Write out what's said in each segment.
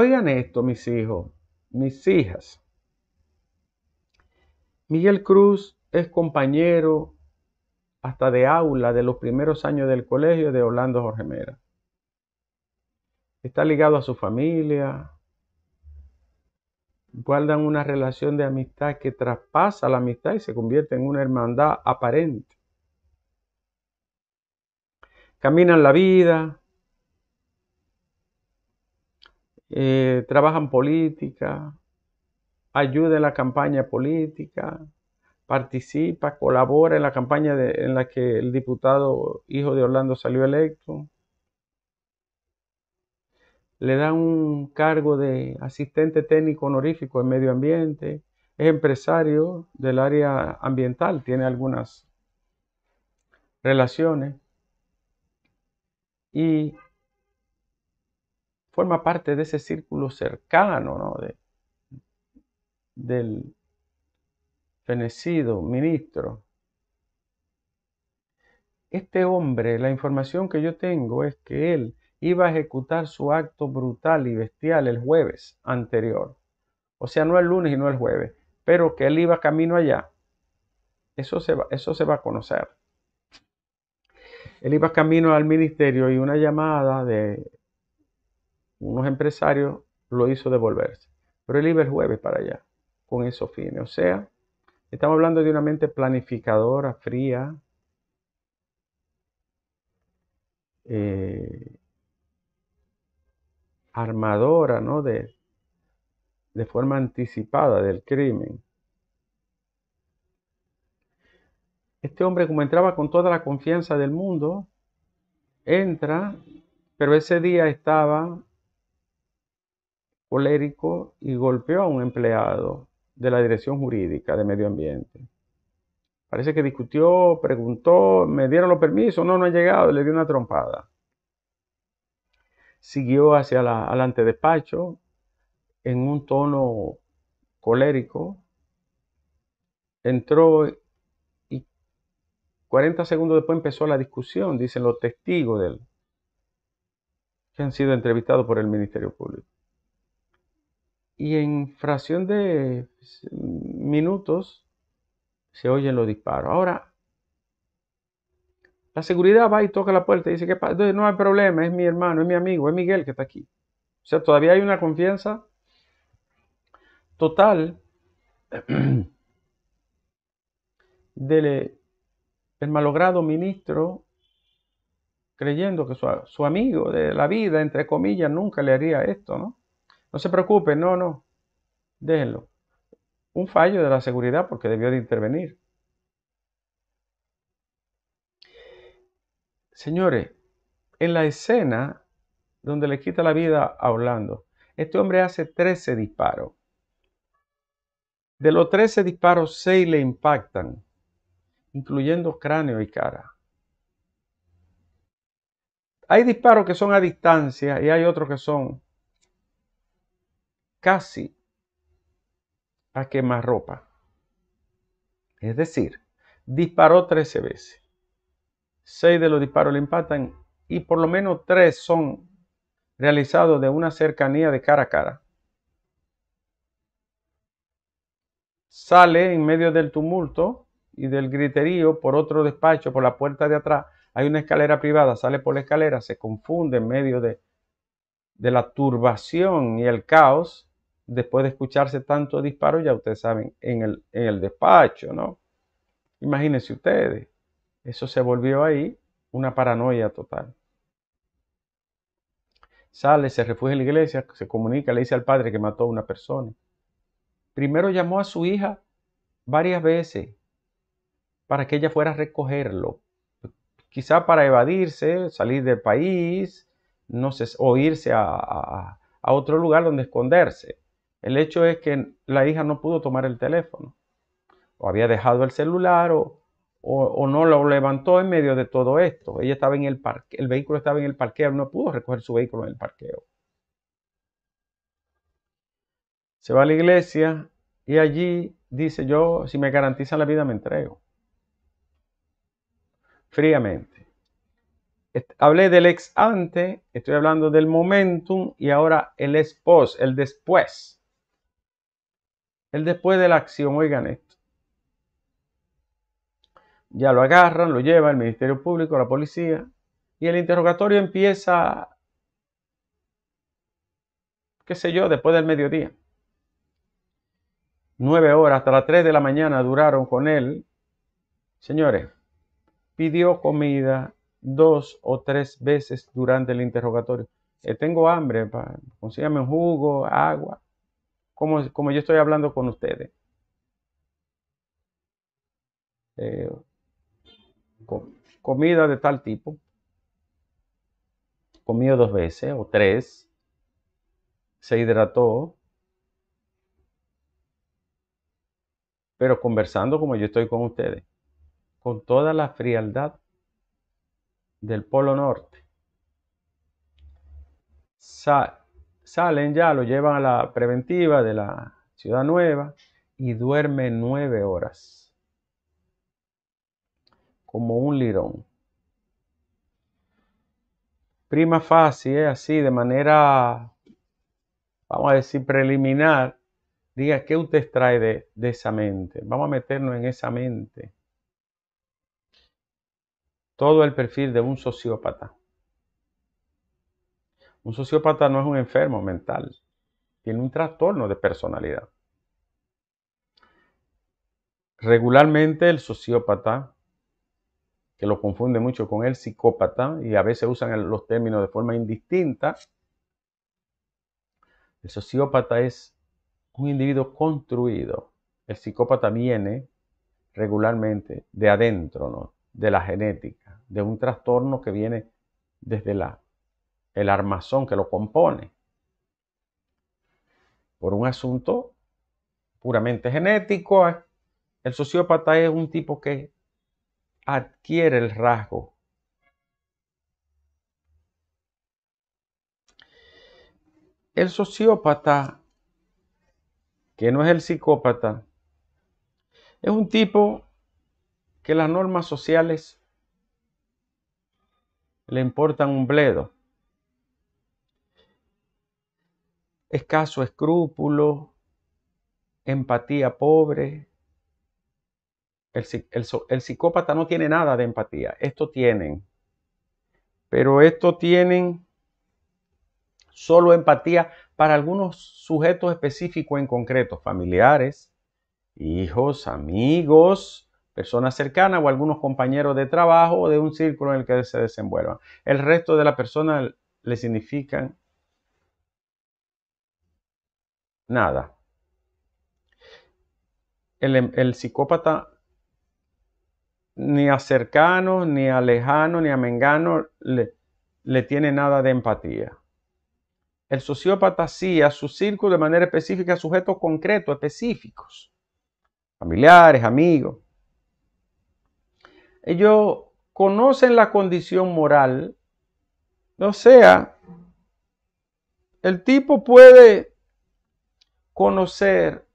Oigan esto, mis hijos, mis hijas. Miguel Cruz es compañero hasta de aula de los primeros años del colegio de Orlando Jorge Mera. Está ligado a su familia, guardan una relación de amistad que traspasa la amistad y se convierte en una hermandad aparente. Caminan la vida, Trabaja eh, trabajan política, ayuda en la campaña política, participa, colabora en la campaña en la que el diputado hijo de Orlando salió electo. Le da un cargo de asistente técnico honorífico en medio ambiente. Es empresario del área ambiental, tiene algunas relaciones. Y forma parte de ese círculo cercano del fenecido ministro. Este hombre, la información que yo tengo es que él iba a ejecutar su acto brutal y bestial el jueves anterior. O sea, no el lunes y no el jueves, pero que él iba camino allá. Eso se va, eso se va a conocer. Él iba camino al ministerio y una llamada de unos empresarios, lo hizo devolverse. Pero el iba el jueves para allá con esos fines. O sea, estamos hablando de una mente planificadora, fría, eh, armadora, ¿no? De, de forma anticipada del crimen. Este hombre, como entraba con toda la confianza del mundo, entra, pero ese día estaba colérico y golpeó a un empleado de la Dirección Jurídica de Medio Ambiente. Parece que discutió, preguntó, me dieron los permisos, no, no ha llegado, le dio una trompada. Siguió hacia la, al antedespacho en un tono colérico, entró y 40 segundos después empezó la discusión, dicen los testigos de que han sido entrevistados por el Ministerio Público y en fracción de pues, minutos se oyen los disparos. Ahora, la seguridad va y toca la puerta y dice que no hay problema, es mi hermano, es mi amigo, es Miguel que está aquí. O sea, todavía hay una confianza total del eh, malogrado ministro creyendo que su, su, amigo de la vida, entre comillas, nunca le haría esto, ¿no? No se preocupe, no, no, déjenlo. Un fallo de la seguridad porque debió de intervenir. Señores, en la escena donde le quita la vida a Orlando, este hombre hace 13 disparos. De los 13 disparos, 6 le impactan, incluyendo cráneo y cara. Hay disparos que son a distancia y hay otros que son casi a quemar ropa. Es decir, disparó 13 veces. 6 de los disparos le empatan y por lo menos 3 son realizados de una cercanía de cara a cara. Sale en medio del tumulto y del griterío por otro despacho, por la puerta de atrás. Hay una escalera privada, sale por la escalera, se confunde en medio de, de la turbación y el caos después de escucharse tanto disparo, ya ustedes saben, en el, despacho, ¿no? Imagínense ustedes, eso se volvió ahí una paranoia total. Sale, se refugia en la iglesia, se comunica, le dice al padre que mató a una persona. Primero llamó a su hija varias veces para que ella fuera a recogerlo. Quizá para evadirse, salir del país, no sé, o irse a otro lugar donde esconderse. El hecho es que la hija no pudo tomar el teléfono, o había dejado el celular, o, no lo levantó en medio de todo esto. Ella estaba en el parque, el vehículo estaba en el parqueo, no pudo recoger su vehículo en el parqueo. Se va a la iglesia y allí dice, yo, si me garantizan la vida, me entrego. Fríamente. Hablé del ex ante, estoy hablando del momentum y ahora el ex post, el después el después de la acción. Oigan esto. Ya lo agarran, lo lleva el Ministerio Público, la policía, y el interrogatorio empieza, qué sé yo, después del mediodía. Nueve horas, hasta las tres de la mañana duraron con él. Señores, pidió comida dos o tres veces durante el interrogatorio. Eh, tengo hambre, pa, un jugo, agua como, yo estoy hablando con ustedes. Eh, comida de tal tipo. Comió dos veces o tres. Se hidrató. Pero conversando como yo estoy con ustedes. Con toda la frialdad del Polo Norte. Sa salen ya, lo llevan a la preventiva de la ciudad nueva y duerme nueve horas, como un lirón. Prima facie, ¿eh? así de manera, vamos a decir, preliminar, diga, ¿qué usted extrae de esa mente? Vamos a meternos en esa mente. Todo el perfil de un sociópata un sociópata no es un enfermo mental, tiene un trastorno de personalidad. Regularmente el sociópata, que lo confunde mucho con el psicópata y a veces usan los términos de forma indistinta, el sociópata es un individuo construido. El psicópata viene regularmente de adentro, de la genética, de un trastorno que viene desde la el armazón que lo compone, por un asunto puramente genético. Ah, el sociópata es un tipo que adquiere el rasgo. El sociópata, que no es el psicópata, es un tipo que las normas sociales le importan un bledo. escaso escrúpulo, empatía pobre. El, psicópata no tiene nada de empatía, esto tienen. Pero esto tienen solo empatía para algunos sujetos específicos en concreto, familiares, hijos, amigos, personas cercanas o algunos compañeros de trabajo o de un círculo en el que se desenvuelvan. El resto de la persona le significan nada. Em, el, psicópata ni a cercano, ni a lejano, ni a mengano le, le tiene nada de empatía. El sociópata sí, a su círculo de manera específica, a sujetos concretos, específicos, familiares, amigos. Ellos conocen la condición moral, o sea, el tipo puede conocer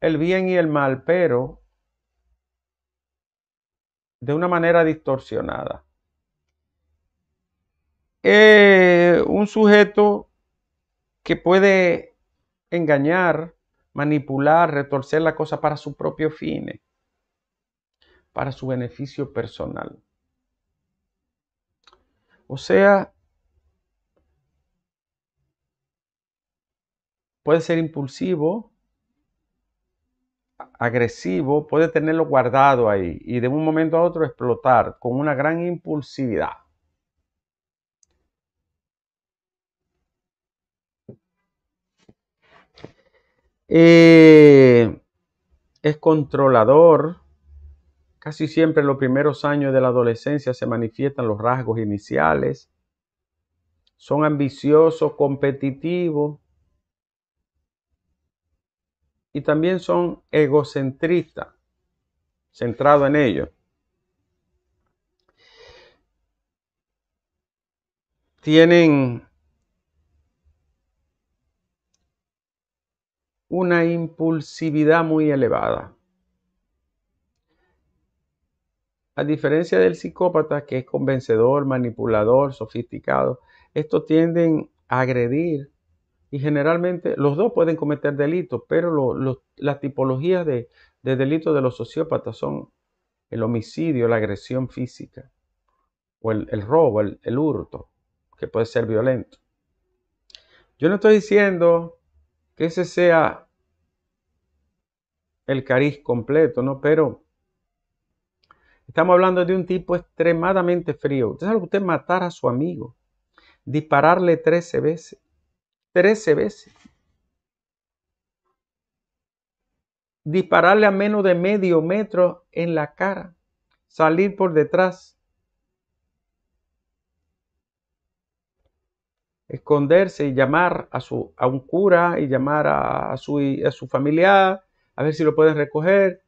el bien y el mal, pero de una manera distorsionada. Eh, un sujeto que puede engañar, manipular, retorcer la cosa para su propio fin, para su beneficio personal. O sea, puede ser impulsivo, agresivo, puede tenerlo guardado ahí y de un momento a otro explotar con una gran impulsividad. Eh, es controlador. Casi siempre en los primeros años de la adolescencia se manifiestan los rasgos iniciales. Son ambiciosos, competitivos, y también son egocentristas, centrados en ellos. Tienen una impulsividad muy elevada. A diferencia del psicópata, que es convencedor, manipulador, sofisticado, estos tienden a agredir y generalmente los dos pueden cometer delitos, pero las tipologías de, delitos de los sociópatas son el homicidio, la agresión física, o el, robo, el, hurto, que puede ser violento. Yo no estoy diciendo que ese sea el cariz completo, ¿no? Pero estamos hablando de un tipo extremadamente frío. Usted sabe que usted matar a su amigo, dispararle 13 veces, 13 veces. Dispararle a menos de medio metro en la cara. Salir por detrás. Esconderse y llamar a, su, un cura y llamar a, su, a su familiar a ver si lo pueden recoger.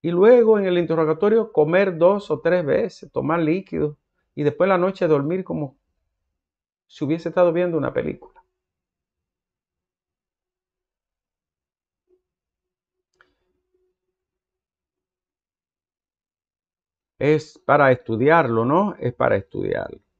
Y luego en el interrogatorio comer dos o tres veces, tomar líquido y después en la noche dormir como si hubiese estado viendo una película. Es para estudiarlo, ¿no? Es para estudiarlo.